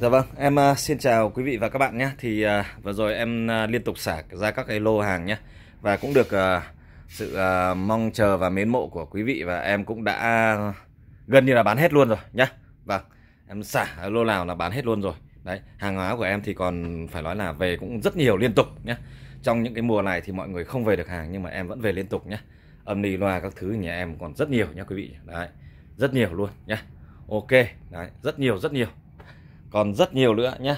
Dạ vâng, em uh, xin chào quý vị và các bạn nhé. Thì uh, vừa rồi em uh, liên tục xả ra các cái lô hàng nhé. Và cũng được uh, sự uh, mong chờ và mến mộ của quý vị và em cũng đã gần như là bán hết luôn rồi nhé Vâng, em xả lô nào là bán hết luôn rồi. Đấy, hàng hóa của em thì còn phải nói là về cũng rất nhiều liên tục nhé. Trong những cái mùa này thì mọi người không về được hàng nhưng mà em vẫn về liên tục nhé. Âm ni loa các thứ nhà em còn rất nhiều nhé quý vị. Đấy, rất nhiều luôn nhé Ok, đấy, rất nhiều rất nhiều còn rất nhiều nữa nhá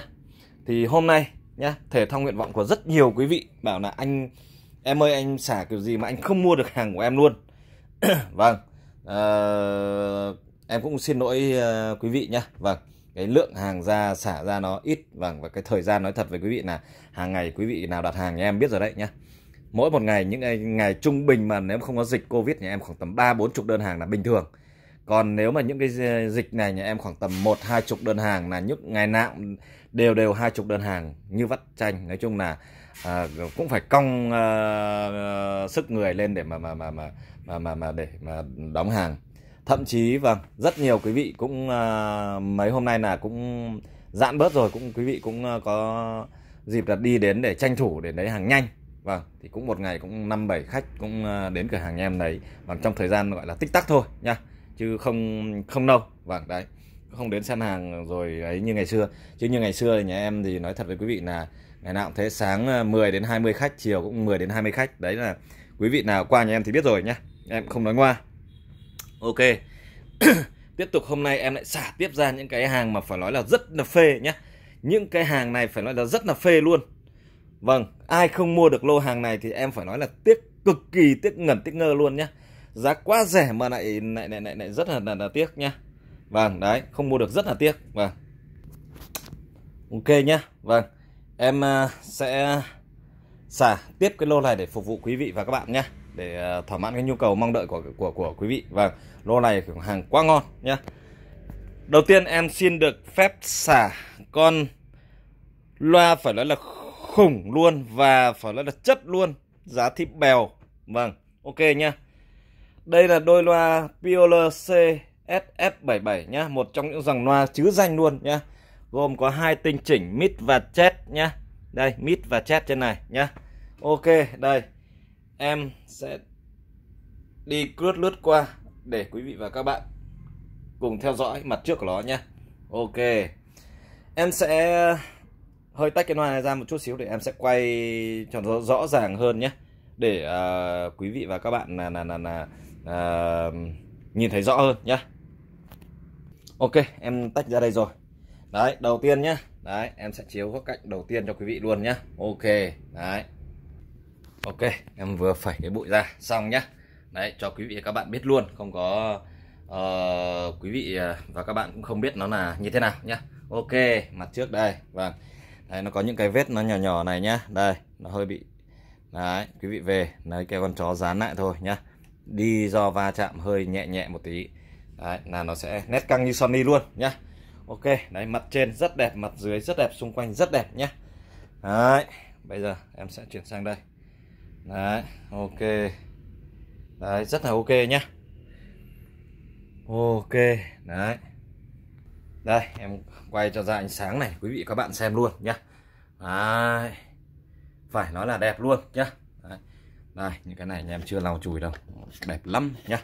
thì hôm nay nhá thể thao nguyện vọng của rất nhiều quý vị bảo là anh em ơi anh xả kiểu gì mà anh không mua được hàng của em luôn vâng à, em cũng xin lỗi uh, quý vị nhá vâng cái lượng hàng ra xả ra nó ít vâng và cái thời gian nói thật với quý vị là hàng ngày quý vị nào đặt hàng thì em biết rồi đấy nhá mỗi một ngày những ngày, ngày trung bình mà nếu không có dịch covid thì em khoảng tầm ba bốn chục đơn hàng là bình thường còn nếu mà những cái dịch này nhà em khoảng tầm một hai chục đơn hàng là nhúc ngày nào đều đều hai chục đơn hàng như vắt chanh nói chung là à, cũng phải cong à, sức người lên để mà mà mà mà mà mà, mà để mà đóng hàng thậm chí vâng rất nhiều quý vị cũng à, mấy hôm nay là cũng giãn bớt rồi cũng quý vị cũng à, có dịp là đi đến để tranh thủ để lấy hàng nhanh vâng thì cũng một ngày cũng năm bảy khách cũng à, đến cửa hàng em đấy bằng trong thời gian gọi là tích tắc thôi nha chứ không không đâu vâng đấy không đến săn hàng rồi ấy như ngày xưa chứ như ngày xưa thì nhà em thì nói thật với quý vị là ngày nào cũng thế sáng 10 ờ, đến 20 khách chiều cũng 10 đến 20 khách đấy là quý vị nào qua nhà em thì biết rồi nhá em không nói ngoa ok tiếp tục hôm nay em lại xả tiếp ra những cái hàng mà phải nói là rất là phê nhá những cái hàng này phải nói là rất là phê luôn vâng ai không mua được lô hàng này thì em phải nói là tiếc cực kỳ tiếc ngẩn tiếc ngơ luôn nhá giá quá rẻ mà lại lại lại lại, lại rất là, là, là tiếc nha, vâng đấy không mua được rất là tiếc vâng ok nhá vâng em à, sẽ xả tiếp cái lô này để phục vụ quý vị và các bạn nhé để à, thỏa mãn cái nhu cầu mong đợi của của của quý vị và vâng, lô này hàng quá ngon nhé đầu tiên em xin được phép xả con loa phải nói là khủng luôn và phải nói là chất luôn giá thịt bèo vâng ok nhá đây là đôi loa Piola C SF77 nhá, một trong những dòng loa chứ danh luôn nhá. Gồm có hai tinh chỉnh mid và chat nhá. Đây, mid và chat trên này nhá. Ok, đây. Em sẽ đi lướt lướt qua để quý vị và các bạn cùng theo dõi mặt trước của nó nhá. Ok. Em sẽ hơi tách cái loa này ra một chút xíu để em sẽ quay cho nó rõ ràng hơn nhé để uh, quý vị và các bạn là là là, là uh, nhìn thấy rõ hơn nhá ok em tách ra đây rồi đấy đầu tiên nhá đấy em sẽ chiếu góc cạnh đầu tiên cho quý vị luôn nhá ok đấy ok em vừa phẩy cái bụi ra xong nhá đấy cho quý vị và các bạn biết luôn không có uh, quý vị và các bạn cũng không biết nó là như thế nào nhá ok mặt trước đây vâng đấy nó có những cái vết nó nhỏ nhỏ này nhá đây nó hơi bị đấy quý vị về lấy cái con chó dán lại thôi nhá đi do va chạm hơi nhẹ nhẹ một tí đấy, là nó sẽ nét căng như Sony luôn nhá Ok đấy mặt trên rất đẹp mặt dưới rất đẹp xung quanh rất đẹp nhá đấy bây giờ em sẽ chuyển sang đây đấy ok đấy rất là ok nhá ok đấy đây em quay cho ra ánh sáng này quý vị các bạn xem luôn nhá đấy. phải nói là đẹp luôn nhá đây những cái này anh em chưa lau chùi đâu đẹp lắm nhá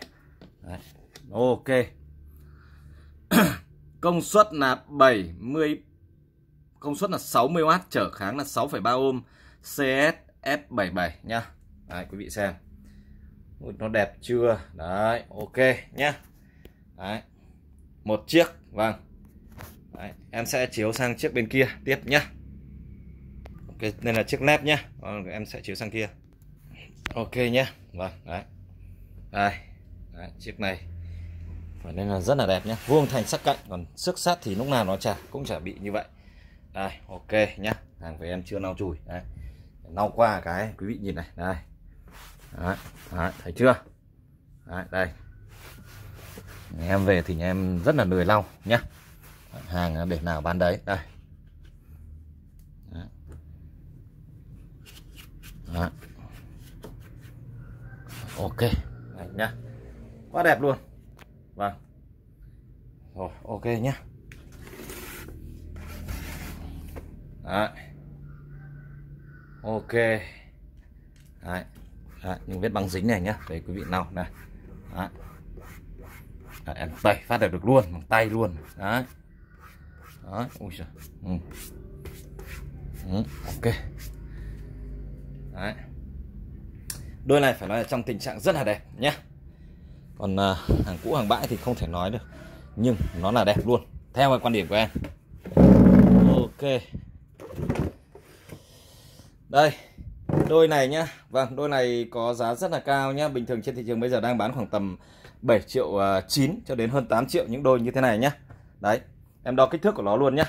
Đấy. ok công suất là 70 công suất là 60W trở kháng là 6,3 ohm csf F77 nhá Đấy, quý vị xem nó đẹp chưa đấy ok nhá đấy một chiếc vâng đấy, em sẽ chiếu sang chiếc bên kia tiếp nhá ok nên là chiếc led nhá vâng, em sẽ chiếu sang kia ok nhé vâng đấy đây đấy, chiếc này phải nên là rất là đẹp nhé vuông thành sắc cạnh còn sức sát thì lúc nào nó chả cũng chả bị như vậy đây ok nhá hàng về em chưa lau chùi đấy lau qua cái quý vị nhìn này đây đấy, đấy, thấy chưa đấy, đây nhà em về thì nhà em rất là lười lau nhá hàng để nào bán đấy đây đấy. Đấy ok này nhá quá đẹp luôn vâng rồi ok nhá Đấy. ok Đấy. Đấy, những vết băng dính này nhá để quý vị nào này Đấy. Đấy, em tẩy phát được được luôn bằng tay luôn Đấy. Đấy. Ui trời Ừ. Ừ, ok đôi này phải nói là trong tình trạng rất là đẹp nhé còn à, hàng cũ hàng bãi thì không thể nói được nhưng nó là đẹp luôn theo cái quan điểm của em ok đây đôi này nhá vâng đôi này có giá rất là cao nhá bình thường trên thị trường bây giờ đang bán khoảng tầm 7 triệu 9 à, cho đến hơn 8 triệu những đôi như thế này nhá đấy em đo kích thước của nó luôn nhá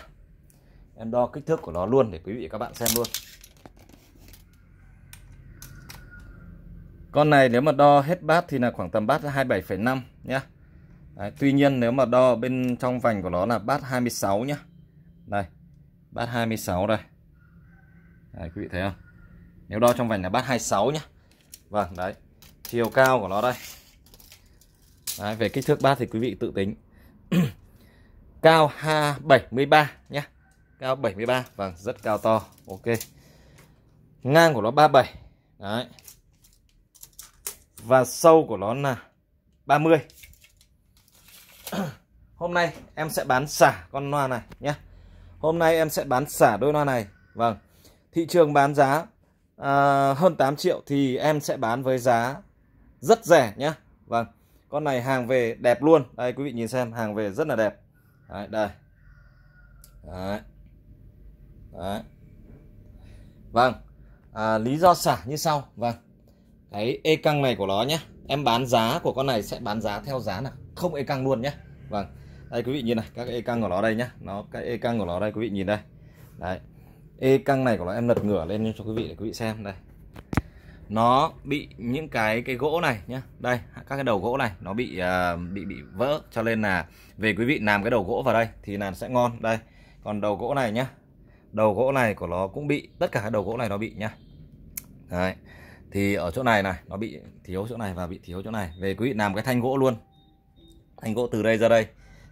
em đo kích thước của nó luôn để quý vị các bạn xem luôn Con này nếu mà đo hết bát thì là khoảng tầm bát 27,5 nhá. Đấy, tuy nhiên nếu mà đo bên trong vành của nó là bát 26 nhá. Đây. Bát 26 đây. Đấy, quý vị thấy không? Nếu đo trong vành là bát 26 nhá. Vâng, đấy. Chiều cao của nó đây. Đấy, về kích thước bát thì quý vị tự tính. cao 73 nhá. Cao 73, vâng, rất cao to. Ok. Ngang của nó 37. Đấy và sâu của nó là 30 hôm nay em sẽ bán xả con loa này nhé hôm nay em sẽ bán xả đôi loa này vâng thị trường bán giá à, hơn 8 triệu thì em sẽ bán với giá rất rẻ nhé vâng con này hàng về đẹp luôn đây quý vị nhìn xem hàng về rất là đẹp đấy, đây đấy. đấy vâng à, lý do xả như sau vâng Đấy, ê căng này của nó nhé Em bán giá của con này sẽ bán giá theo giá là không ê căng luôn nhé Vâng, đây quý vị nhìn này, các ê căng của nó đây nhé. nó Cái ê căng của nó đây quý vị nhìn đây Đấy, ê căng này của nó em lật ngửa lên cho quý vị để quý vị xem đây nó bị những cái cái gỗ này nhé. đây các cái đầu gỗ này nó bị uh, bị bị vỡ cho nên là về quý vị làm cái đầu gỗ vào đây thì là sẽ ngon đây còn đầu gỗ này nhé, đầu gỗ này của nó cũng bị tất cả các đầu gỗ này nó bị nhá đấy thì ở chỗ này này nó bị thiếu chỗ này và bị thiếu chỗ này về quý vị làm cái thanh gỗ luôn thanh gỗ từ đây ra đây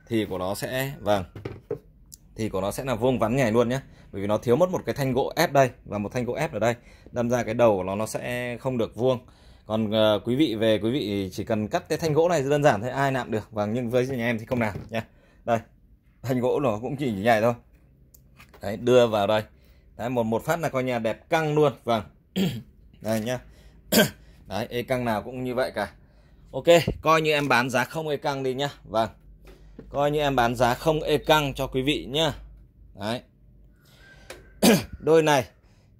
thì của nó sẽ vâng thì của nó sẽ là vuông vắn ngày luôn nhé bởi vì nó thiếu mất một cái thanh gỗ ép đây và một thanh gỗ ép ở đây đâm ra cái đầu của nó nó sẽ không được vuông còn uh, quý vị về quý vị chỉ cần cắt cái thanh gỗ này đơn giản thôi ai làm được vâng nhưng với nhà em thì không làm nhé đây thanh gỗ nó cũng chỉ như này thôi đấy đưa vào đây đấy một một phát là coi nhà đẹp căng luôn vâng đây nhá đấy e căng nào cũng như vậy cả ok coi như em bán giá không e căng đi nhá vâng coi như em bán giá không e căng cho quý vị nhá đấy đôi này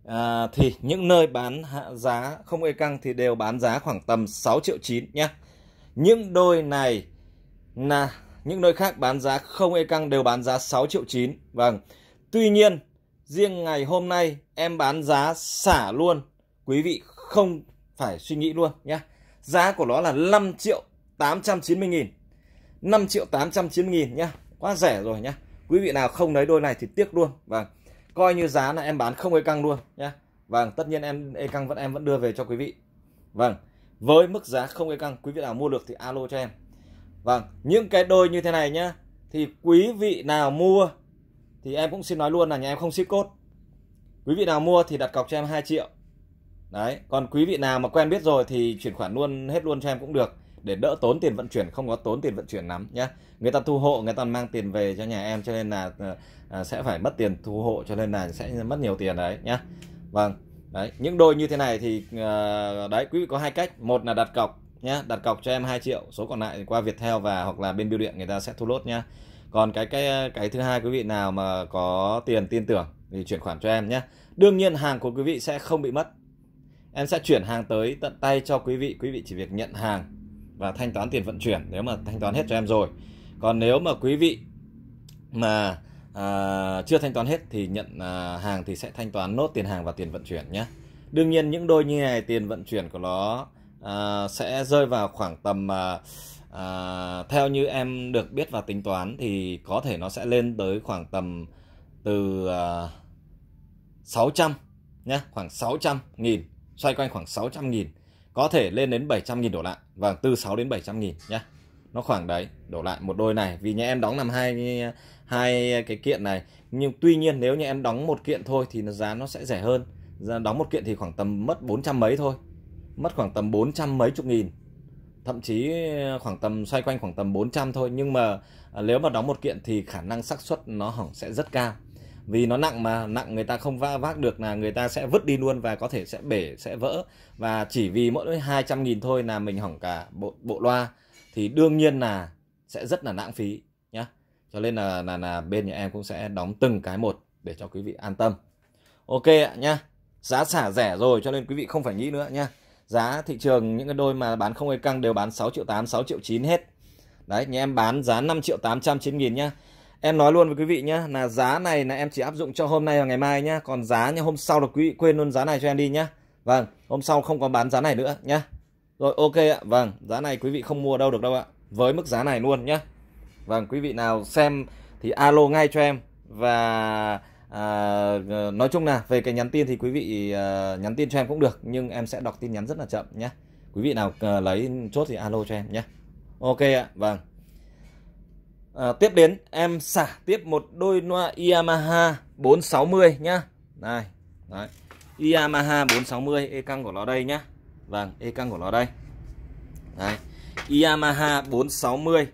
à, thì những nơi bán hạ giá không e căng thì đều bán giá khoảng tầm 6 triệu 9 nhá những đôi này là những nơi khác bán giá không e căng đều bán giá 6 triệu 9 vâng tuy nhiên riêng ngày hôm nay em bán giá xả luôn quý vị không phải suy nghĩ luôn nhé. Giá của nó là 5 triệu 890 nghìn 5 triệu 890 nghìn nhé, Quá rẻ rồi nhé, Quý vị nào không lấy đôi này thì tiếc luôn Vâng Coi như giá là em bán không e căng luôn nhé, Vâng tất nhiên em e căng vẫn em vẫn đưa về cho quý vị Vâng Với mức giá không e căng quý vị nào mua được thì alo cho em Vâng Những cái đôi như thế này nhá Thì quý vị nào mua Thì em cũng xin nói luôn là nhà em không ship cốt Quý vị nào mua thì đặt cọc cho em 2 triệu đấy còn quý vị nào mà quen biết rồi thì chuyển khoản luôn hết luôn cho em cũng được để đỡ tốn tiền vận chuyển không có tốn tiền vận chuyển lắm nhá người ta thu hộ người ta mang tiền về cho nhà em cho nên là à, sẽ phải mất tiền thu hộ cho nên là sẽ mất nhiều tiền đấy nhá vâng đấy những đôi như thế này thì à, đấy quý vị có hai cách một là đặt cọc nhá đặt cọc cho em 2 triệu số còn lại thì qua Viettel và hoặc là bên biêu điện người ta sẽ thu lốt nhá còn cái cái cái thứ hai quý vị nào mà có tiền tin tưởng thì chuyển khoản cho em nhé đương nhiên hàng của quý vị sẽ không bị mất em sẽ chuyển hàng tới tận tay cho quý vị quý vị chỉ việc nhận hàng và thanh toán tiền vận chuyển nếu mà thanh toán hết cho em rồi còn nếu mà quý vị mà à, chưa thanh toán hết thì nhận à, hàng thì sẽ thanh toán nốt tiền hàng và tiền vận chuyển nhé đương nhiên những đôi như này tiền vận chuyển của nó à, sẽ rơi vào khoảng tầm à, à, theo như em được biết và tính toán thì có thể nó sẽ lên tới khoảng tầm từ à, 600 nhé khoảng 600 nghìn xoay quanh khoảng 600 nghìn có thể lên đến 700 nghìn đổ lại vâng từ 6 đến 700 nghìn nhé, nó khoảng đấy đổ lại một đôi này vì nhà em đóng làm hai hai cái kiện này nhưng tuy nhiên nếu như em đóng một kiện thôi thì giá nó sẽ rẻ hơn đóng một kiện thì khoảng tầm mất 400 mấy thôi mất khoảng tầm 400 mấy chục nghìn thậm chí ờ, khoảng tầm xoay quanh khoảng tầm 400 thôi nhưng mà ờ, nếu mà đóng một kiện thì khả năng xác suất nó hỏng sẽ rất cao vì nó nặng mà nặng người ta không va vác được là người ta sẽ vứt đi luôn và có thể sẽ bể sẽ vỡ và chỉ vì mỗi 200 nghìn thôi là mình hỏng cả bộ bộ loa thì đương nhiên là sẽ rất là lãng phí nhá cho nên là là là bên nhà em cũng sẽ đóng từng cái một để cho quý vị an tâm ok ạ nhá giá xả rẻ rồi cho nên quý vị không phải nghĩ nữa nhá giá thị trường những cái đôi mà bán không hề căng đều bán 6 triệu 8 6 triệu 9 hết đấy nhà em bán giá 5 triệu 890 nghìn nhá Em nói luôn với quý vị nhé là giá này là em chỉ áp dụng cho hôm nay và ngày mai nhé. Còn giá như hôm sau là quý vị quên luôn giá này cho em đi nhé. Vâng, hôm sau không có bán giá này nữa nhé. Rồi ok ạ, vâng, giá này quý vị không mua đâu được đâu ạ. Với mức giá này luôn nhé. Vâng, quý vị nào xem thì alo ngay cho em. Và à, nói chung là về cái nhắn tin thì quý vị à, nhắn tin cho em cũng được. Nhưng em sẽ đọc tin nhắn rất là chậm nhé. Quý vị nào à, lấy chốt thì alo cho em nhé. Ok ạ, vâng à, tiếp đến em xả tiếp một đôi loa Yamaha 460 nhá này đấy. Yamaha 460 e căng của nó đây nhá vâng e căng của nó đây đấy. Yamaha 460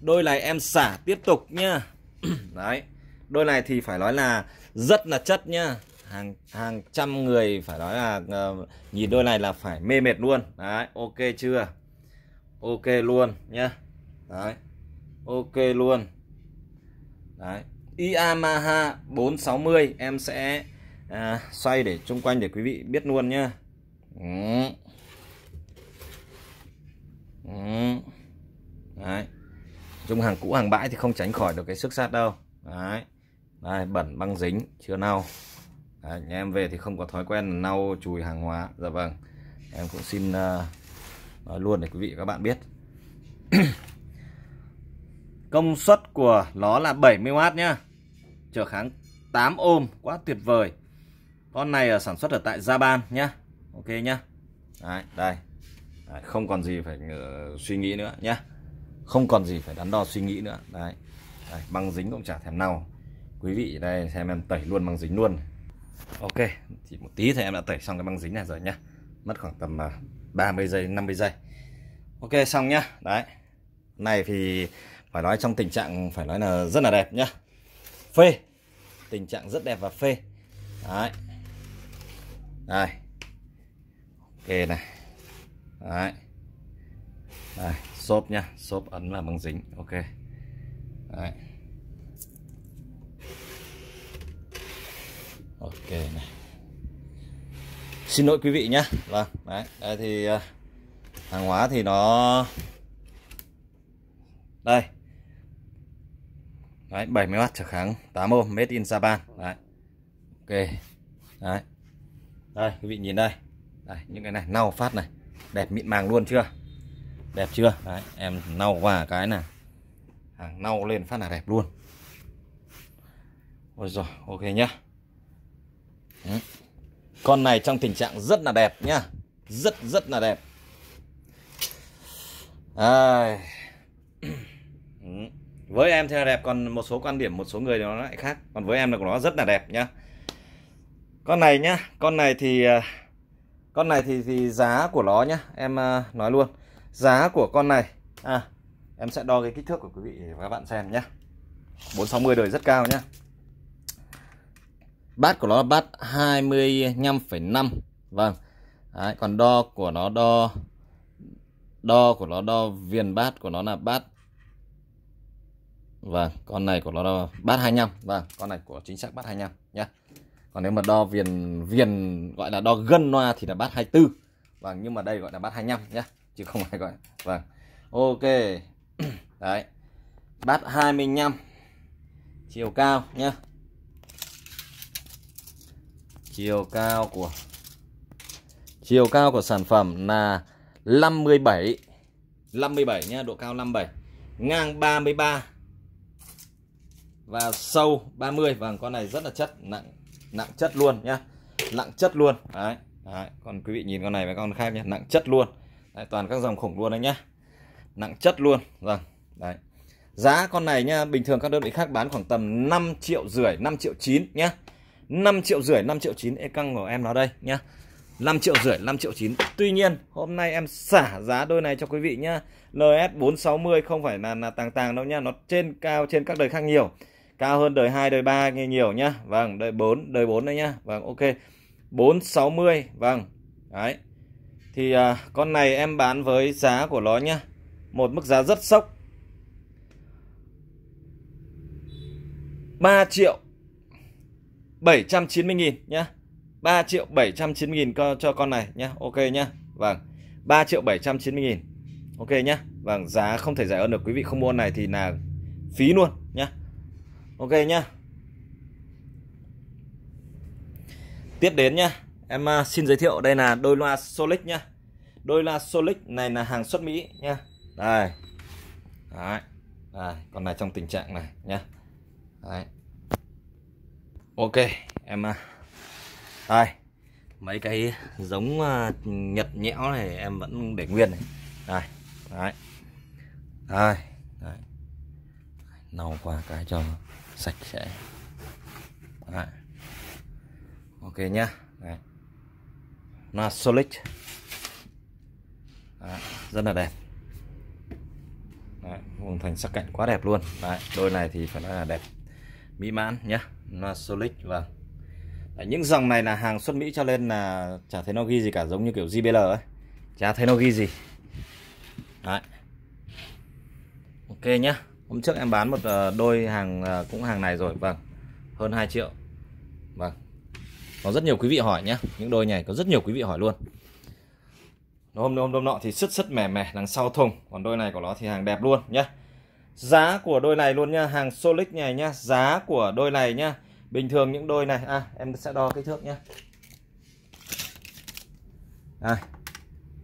đôi này em xả tiếp tục nhá đấy đôi này thì phải nói là rất là chất nhá hàng hàng trăm người phải nói là ờ, nhìn đôi này là phải mê mệt luôn đấy ok chưa ok luôn nhá đấy ok luôn đấy Yamaha 460 em sẽ à, xoay để chung quanh để quý vị biết luôn nhá ừ. ừ. đấy dùng hàng cũ hàng bãi thì không tránh khỏi được cái sức sát đâu đấy đây bẩn băng dính chưa lau đấy, nhà em về thì không có thói quen lau chùi hàng hóa dạ vâng em cũng xin uh, nói luôn để quý vị và các bạn biết Công suất của nó là 70W nhá. Trở kháng 8 ohm quá tuyệt vời. Con này ở sản xuất ở tại Japan nhá. Ok nhá. Đấy, đây. Đấy, không còn gì phải uh, suy nghĩ nữa nhá. Không còn gì phải đắn đo suy nghĩ nữa. Đấy. Đấy, băng dính cũng chả thèm nào. Quý vị đây xem em tẩy luôn băng dính luôn. Ok, chỉ một tí thì em đã tẩy xong cái băng dính này rồi nhá. Mất khoảng tầm uh, ờ, 30 giây 50 giây. Ok xong nhá. Đấy. Này thì phải nói trong tình trạng phải nói là rất là đẹp nhá phê tình trạng rất đẹp và phê đấy đây ok này đấy đây xốp nhá xốp ấn là bằng dính ok đấy ok này xin lỗi quý vị nhá, vâng đấy đây thì à, hàng hóa thì nó đây Đấy, 70W trở kháng 8 ohm made in Japan. Đấy. Ok. Đấy. Đây, quý vị nhìn đây. Đây, những cái này nâu phát này, đẹp mịn màng luôn chưa? Đẹp chưa? Đấy, em nâu và cái này. Hàng nâu lên phát là đẹp luôn. Ôi rồi, ok nhá. Ừ. Con này trong tình trạng rất là đẹp nhá. Rất rất là đẹp. À với em thì là đẹp còn một số quan điểm một số người thì nó lại khác còn với em là của nó rất là đẹp nhá con này nhá con này thì à, con này thì thì giá của nó nhá em à, nói luôn giá của con này à em sẽ đo cái kích thước của quý vị và các bạn xem nhá 460 đời rất cao nhá bát của nó là bát 25,5 vâng Đấy, còn đo của nó đo đo của nó đo viền bát của nó là bát Vâng, con này của nó là bát 25. Vâng, con này của chính xác bát 25 nhá. Còn nếu mà đo viền viền gọi là đo gân loa thì là bát 24. Vâng, nhưng mà đây gọi là bát 25 nhá, chứ không phải gọi. Vâng. Ok. Đấy. Bát 25. Chiều cao nhá. Chiều cao của chiều cao của sản phẩm là 57. 57 nhá, độ cao 57. Ngang 33 và sâu 30 và vâng, con này rất là chất nặng nặng chất luôn nhá nặng chất luôn đấy, đấy. còn quý vị nhìn con này với con khác nhá nặng chất luôn đấy, toàn các dòng khủng luôn đấy nhá nặng chất luôn vâng đấy giá con này nhá bình thường các đơn vị khác bán khoảng tầm 5 triệu rưỡi 5 triệu 9 nhá 5 triệu rưỡi 5 triệu 9 e căng của em nó đây nhá 5 triệu rưỡi 5 triệu 9 Tuy nhiên hôm nay em xả giá đôi này cho quý vị nhá LS460 không phải là, là tàng tàng đâu nhá Nó trên cao trên các đời khác nhiều cao hơn đời 2, đời 3 nghe nhiều nhá. Vâng, đời 4, đời 4 đấy nhá. Vâng, ok. 460, vâng. Đấy. Thì à, con này em bán với giá của nó nhá. Một mức giá rất sốc. 3 triệu 790 nghìn nhá. 3 triệu 790 nghìn cho, cho con này nhá. Ok nhá. Vâng. 3 triệu 790 nghìn. Ok nhá. Vâng, giá không thể rẻ hơn được quý vị không mua này thì là phí luôn nhá ok nhá tiếp đến nhá em à, xin giới thiệu đây là đôi loa Solic nhá đôi loa Solic này là hàng xuất Mỹ nhá đây đấy đây con này trong tình trạng này nhá đấy ok em à. đây mấy cái giống à, nhật nhẽo này em vẫn để nguyên này đây đấy đấy, đấy. nâu qua cái cho sạch sẽ Đấy. ok nhá Đấy. rất là đẹp Đấy. vùng thành sắc cạnh quá đẹp luôn Đấy. đôi này thì phải nói là đẹp mỹ mãn nhá Nasolix và vâng. Đấy. những dòng này là hàng xuất Mỹ cho nên là chả thấy nó ghi gì cả giống như kiểu JBL ấy chả thấy nó ghi gì Đấy. ok nhá hôm trước em bán một ờ, đôi hàng ờ, cũng hàng này rồi vâng hơn 2 triệu vâng có rất nhiều quý vị hỏi nhé những đôi này có rất nhiều quý vị hỏi luôn hôm hôm hôm nọ thì sứt sứt mẻ mẻ đằng sau thùng còn đôi này của nó thì hàng đẹp luôn nhé, giá của đôi này luôn nhá hàng Solix này nhá giá của đôi này nhá bình thường những đôi này à em sẽ đo kích thước nhá à,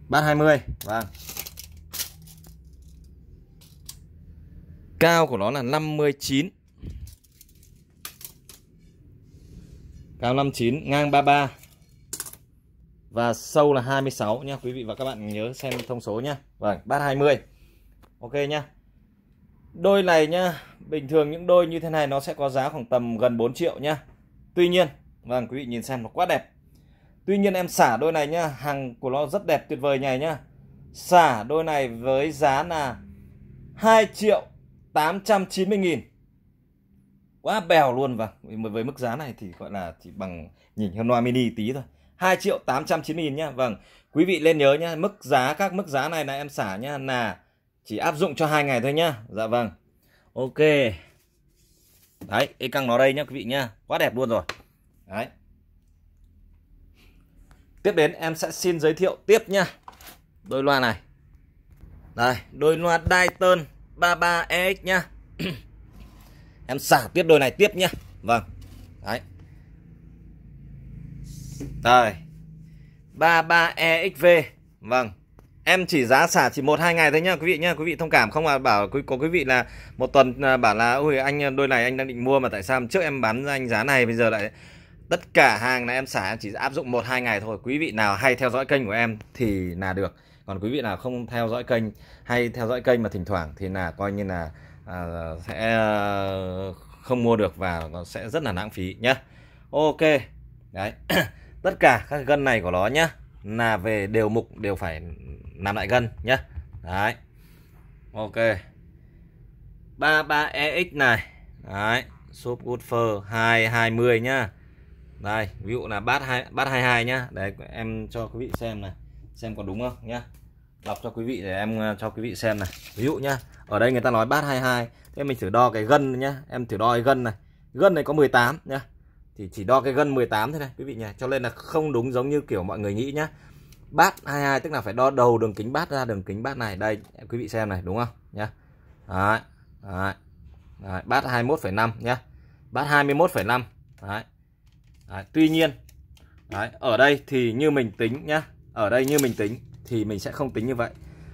bát 20 vâng Cao của nó là 59 Cao 59 Ngang 33 Và sâu là 26 nha Quý vị và các bạn nhớ xem thông số nhá Vâng bát 20 Ok nha. Đôi này nha, Bình thường những đôi như thế này nó sẽ có giá khoảng tầm gần 4 triệu nha. Tuy nhiên Vâng quý vị nhìn xem nó quá đẹp Tuy nhiên em xả đôi này nha, Hàng của nó rất đẹp tuyệt vời này nha. Xả đôi này với giá là 2 triệu 890.000 quá bèo luôn và vâng. với mức giá này thì gọi là chỉ bằng nhìn loa Mini tí thôi 2 triệu 890 nghìn nhá Vâng quý vị lên nhớ nhá mức giá các mức giá này là em xả nhá là chỉ áp dụng cho hai ngày thôi nhá Dạ vâng Ok Đấy cái căng nó đây nhá quý vị nhá quá đẹp luôn rồi Đấy Tiếp đến em sẽ xin giới thiệu tiếp nhá đôi loa này đây đôi loa Dayton 33EX nha Em xả tiếp đôi này tiếp nhá Vâng Đấy Đây 33EXV Vâng Em chỉ giá xả chỉ 1 2 ngày thôi nhá quý vị nhá, quý vị thông cảm không à bảo quý có quý vị là một tuần à, bảo là ôi anh à, đôi này anh đang định mua mà tại sao trước em bán ra anh giá này bây giờ lại tất cả hàng là em xả em chỉ áp dụng 1 2 ngày thôi. Quý vị nào hay theo dõi kênh của em thì là được còn quý vị nào không theo dõi kênh hay theo dõi kênh mà thỉnh thoảng thì là coi như là à, sẽ à, không mua được và nó sẽ rất là lãng phí nhá ok đấy tất cả các gân này của nó nhá là về đều mục đều phải làm lại gân nhá đấy ok 33 EX này đấy shop Goodfer 220 nhá đây ví dụ là bát hai bát 22 nhá đấy em cho quý vị xem này xem có đúng không nhá lọc cho quý vị để em ờ, cho quý vị xem này ví dụ nhá ở đây người ta nói bát 22 thế mình thử đo cái gân nhá em thử đo cái gân này gân này có 18 nhá thì chỉ đo cái gân 18 thế này quý vị nhỉ cho nên là không đúng giống như kiểu mọi người nghĩ nhá bát 22 tức là phải đo đầu đường kính bát ra đường kính bát này đây quý vị xem này đúng không nhá đấy, đấy. đấy. bát 21,5 nhá bát 21,5 đấy. đấy tuy nhiên đấy. ở đây thì như mình tính nhá ở đây như mình tính thì mình sẽ không tính như vậy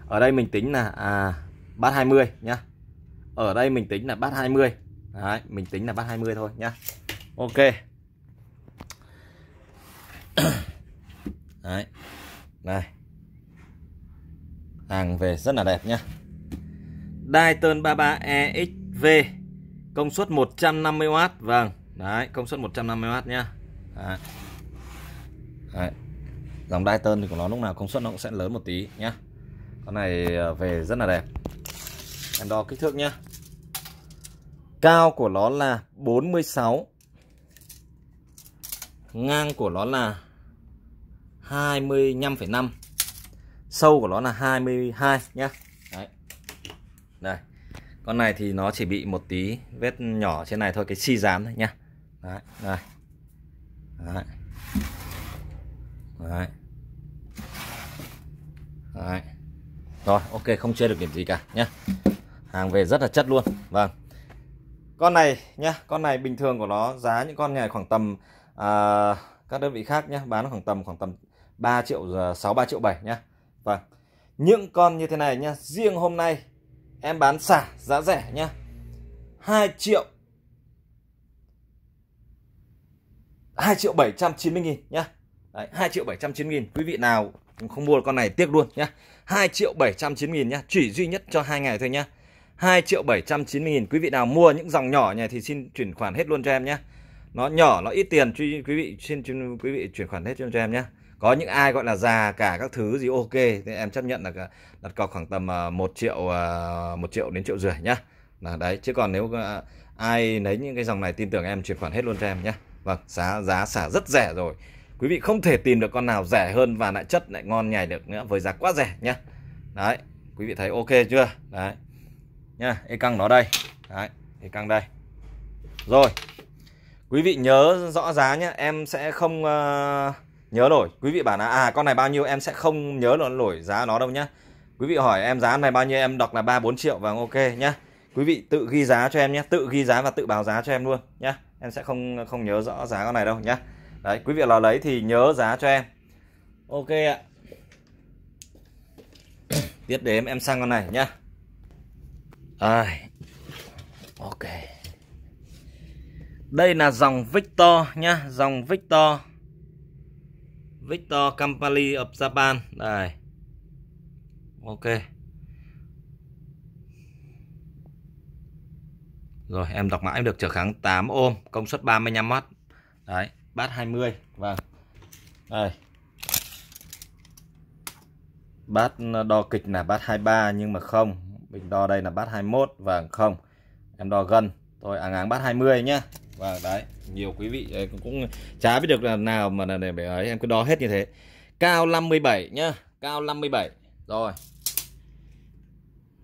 ở đây mình tính là à, bát 20 nhá ở đây mình tính là bát 20 Đấy, mình tính là bát 20 thôi nhá ok Đấy. Này. Hàng về rất là đẹp nhá. Dyson 33EXV công suất 150W, vâng. Đấy, công suất 150W nhá. Đấy. Đấy dòng Dayton thì của nó lúc nào công suất nó cũng sẽ lớn một tí nhá con này à, về rất là đẹp em đo kích thước nhá cao của nó là 46 ngang của nó là 25,5 sâu của nó là 22 nhá Đấy. đây con này thì nó chỉ bị một tí vết nhỏ trên này thôi cái xi dán thôi nhá Đấy, đây. Đấy. Đấy. Đấy. Rồi ok không chê được điểm gì cả nhá Hàng về rất là chất luôn Vâng Con này nhá Con này bình thường của nó giá những con này khoảng tầm à, Các đơn vị khác nhá Bán khoảng tầm khoảng tầm 3 triệu 6 à, 3 triệu 7 nhá Vâng Những con như thế này nhá Riêng hôm nay em bán xả giá rẻ nhá 2 triệu 2 triệu 790 nghìn nhá Đấy, 2 triệu 790 nghìn Quý vị nào không mua con này tiếc luôn nhá 2 triệu 790 nghìn nhá chỉ duy nhất cho hai ngày thôi nhá 2 triệu 790 nghìn quý vị nào mua những dòng nhỏ này thì xin chuyển khoản hết luôn cho em nhá nó nhỏ nó ít tiền quý vị xin quý vị chuyển khoản hết cho em nhá có những ai gọi là già cả các thứ gì ok thì em chấp nhận là đặt cọc khoảng tầm 1 à, triệu 1 à, triệu đến triệu rưỡi nhá là đấy chứ còn nếu à, ai lấy những cái dòng này tin tưởng em chuyển khoản hết luôn cho em nhé vâng giá giá xả rất rẻ rồi quý vị không thể tìm được con nào rẻ hơn và lại chất lại ngon nhảy được nữa với giá quá rẻ nhá đấy quý vị thấy ok chưa đấy nhá e căng nó đây đấy e căng đây rồi quý vị nhớ rõ giá nhé em sẽ không uh, nhớ nổi quý vị bảo là à con này bao nhiêu em sẽ không nhớ nổi, nổi giá nó đâu nhá quý vị hỏi em giá này bao nhiêu em đọc là ba bốn triệu và vâng, ok nhá quý vị tự ghi giá cho em nhé tự ghi giá và tự báo giá cho em luôn nhá em sẽ không không nhớ rõ giá con này đâu nhá đấy quý vị là lấy thì nhớ giá cho em ok ạ tiếp đến em sang con này nhá à, ok đây là dòng Victor nhá dòng Victor Victor Company of Japan đây ok Rồi em đọc mã em được trở kháng 8 ôm Công suất 35W Đấy bát 20 vâng đây bát đo kịch là bát 23 nhưng mà không mình đo đây là bát 21 và vâng, không em đo gần tôi à, áng áng bát 20 nhá và vâng, đấy nhiều quý vị cũng, ờ, cũng chả biết được là nào mà là để ấy em cứ đo hết như thế cao 57 nhá cao 57 rồi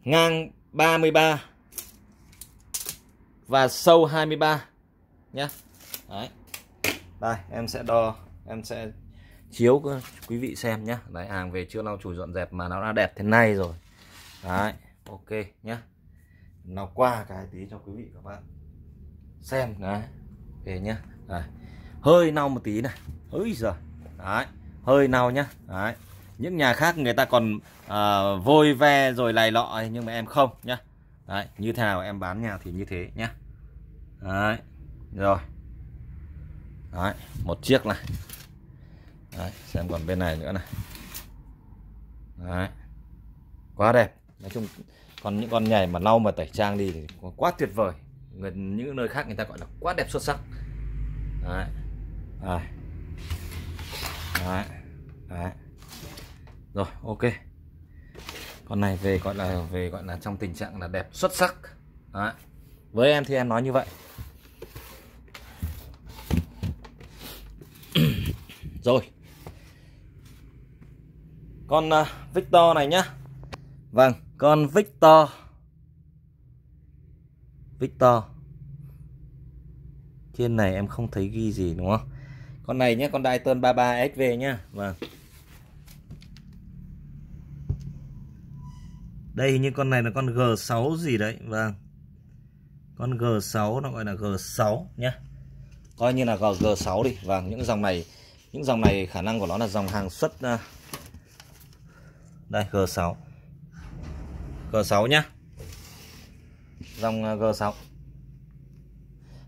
ngang 33 và sâu 23 nhá đấy đây em sẽ đo em sẽ chiếu quý vị xem nhá đấy hàng về chưa lau chùi dọn dẹp mà nó đã đẹp thế này rồi đấy ok nhá nó qua cái tí cho quý vị các bạn xem đấy về nhá đấy. hơi nau một tí này hỡi giờ đấy hơi nau nhá đấy những nhà khác người ta còn à, vôi ve rồi lầy lọ nhưng mà em không nhá đấy như thế nào em bán nhà thì như thế nhá đấy rồi Đấy, một chiếc này Đấy, xem còn bên này nữa này Đấy. quá đẹp nói chung còn những con nhảy mà lau mà tẩy trang đi thì quá tuyệt vời người những nơi khác người ta gọi là quá đẹp xuất sắc Đấy. Đấy. Đấy. Đấy. rồi ok con này về gọi là về gọi là trong tình trạng là đẹp xuất sắc Đấy. với em thì em nói như vậy rồi con à, Victor này nhá Vâng con Victor Victor trên này em không thấy ghi gì đúng không con này nhé con Dyson 33 SV nhá vâng đây như con này là con G6 gì đấy vâng con G6 nó gọi là G6 nhá coi như là G6 đi vâng những dòng này những dòng này khả năng của nó là dòng hàng xuất à, đây G6 G6 nhá dòng à, G6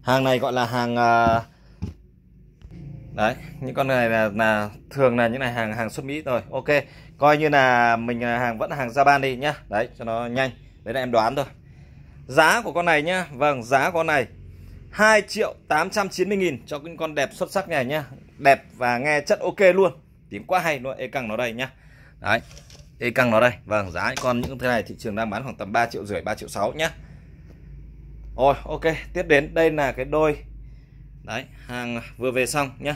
hàng này gọi là hàng à, đấy những con này là là thường là những này hàng hàng xuất Mỹ rồi ok coi như là mình hàng vẫn hàng ra ban đi nhá đấy cho nó nhanh đấy là em đoán thôi giá của con này nhá vâng giá con này 2 triệu 890 nghìn cho những con đẹp xuất sắc này nhá đẹp và nghe chất ok luôn tím quá hay luôn E căng nó đây nhá đấy e căng nó đây vâng giá con những thứ này thị trường đang bán khoảng tầm 3 triệu rưỡi 3 triệu 6 nhá rồi ok tiếp đến đây là cái đôi đấy hàng vừa về xong nhá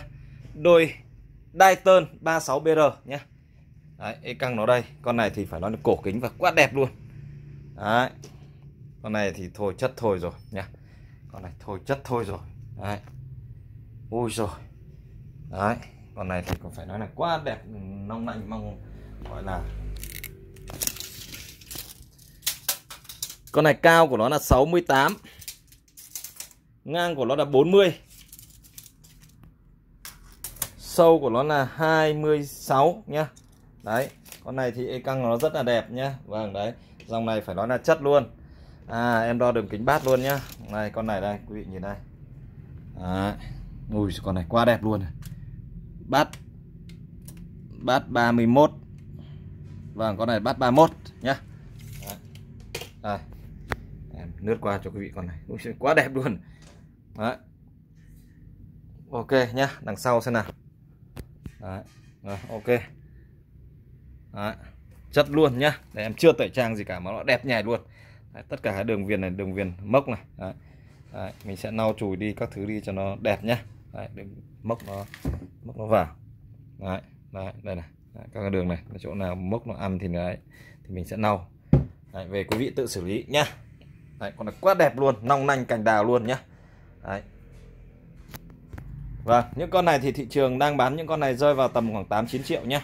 đôi Dayton 36BR nhá đấy ê căng nó đây con này thì phải nói là cổ kính và quá đẹp luôn đấy con này thì thôi chất thôi rồi nhá con này thôi chất thôi rồi đấy ui rồi đấy con này thì cũng phải nói là quá đẹp nông lạnh mong gọi là con này cao của nó là 68 ngang của nó là 40 sâu của nó là 26 nhá đấy con này thì e căng nó rất là đẹp nhá vâng đấy dòng này phải nói là chất luôn à em đo đường kính bát luôn nhá này con này đây quý vị nhìn đây đấy. ui con này quá đẹp luôn này bát bát 31 Vâng con này bát 31 nhá Đây Em lướt qua cho quý vị con này Ui, Quá đẹp luôn Đấy Ok nhá Đằng sau xem nào Đấy Rồi, Ok Đấy Chất luôn nhá Để em chưa tẩy trang gì cả mà nó đẹp nhảy luôn Đấy, Tất cả các đường viền này Đường viền mốc này Đấy. Đấy. Mình sẽ lau chùi đi các thứ đi cho nó đẹp nhá Đấy, đừng móc nó móc nó vào đấy, đấy đây này đấy, các cái đường này chỗ nào mốc nó ăn thì đấy thì mình sẽ nâu đấy, về quý vị tự xử lý nhá đấy, còn là quá đẹp luôn long nanh cành đào luôn nhá đấy và vâng, những con này thì thị trường đang bán những con này rơi vào tầm khoảng 8 9 triệu nhá.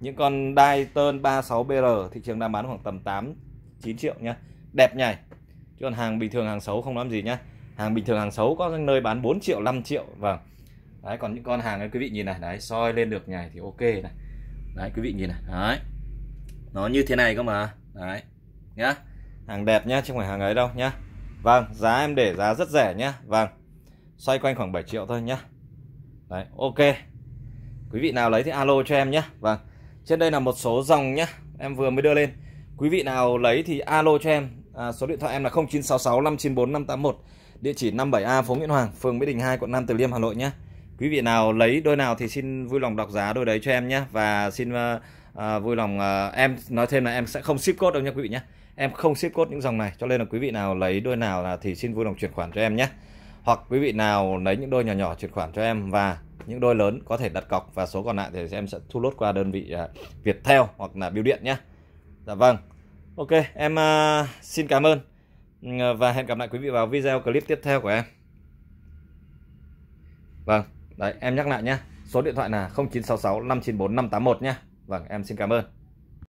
Những con Dayton 36BR thị trường đang bán khoảng tầm 8 9 triệu nhá. Đẹp nhảy. Chứ còn hàng bình thường hàng xấu không nói gì nhá. Hàng bình thường hàng xấu có nơi bán 4 triệu, 5 triệu vâng đấy còn những con hàng này quý vị nhìn này đấy soi lên được nhảy thì ok này đấy quý vị nhìn này đấy nó như thế này cơ mà đấy nhá hàng đẹp nhá chứ không phải hàng ấy đâu nhá vâng giá em để giá rất rẻ nhá vâng xoay quanh khoảng 7 triệu thôi nhá đấy ok quý vị nào lấy thì alo cho em nhá, vâng trên đây là một số dòng nhá em vừa mới đưa lên quý vị nào lấy thì alo cho em à, số điện thoại em là 0966 594 581 địa chỉ 57A phố Nguyễn Hoàng phường Mỹ Đình 2 quận Nam Từ Liêm Hà Nội nhé quý vị nào lấy đôi nào thì xin vui lòng đọc giá đôi đấy cho em nhé và xin uh, uh, vui lòng uh, em nói thêm là em sẽ không ship code đâu nhé quý vị nhé em không ship code những dòng này cho nên là quý vị nào lấy đôi nào là thì xin vui lòng chuyển khoản cho em nhé hoặc quý vị nào lấy những đôi nhỏ nhỏ chuyển khoản cho em và những đôi lớn có thể đặt cọc và số còn lại thì em sẽ thu lốt qua đơn vị uh, Viettel hoặc là Biêu điện nhé dạ vâng ok em uh, xin cảm ơn và hẹn gặp lại quý vị vào video clip tiếp theo của em vâng Đấy, em nhắc lại nhé. Số điện thoại là 0966 594 581 nhé. Vâng, em xin cảm ơn.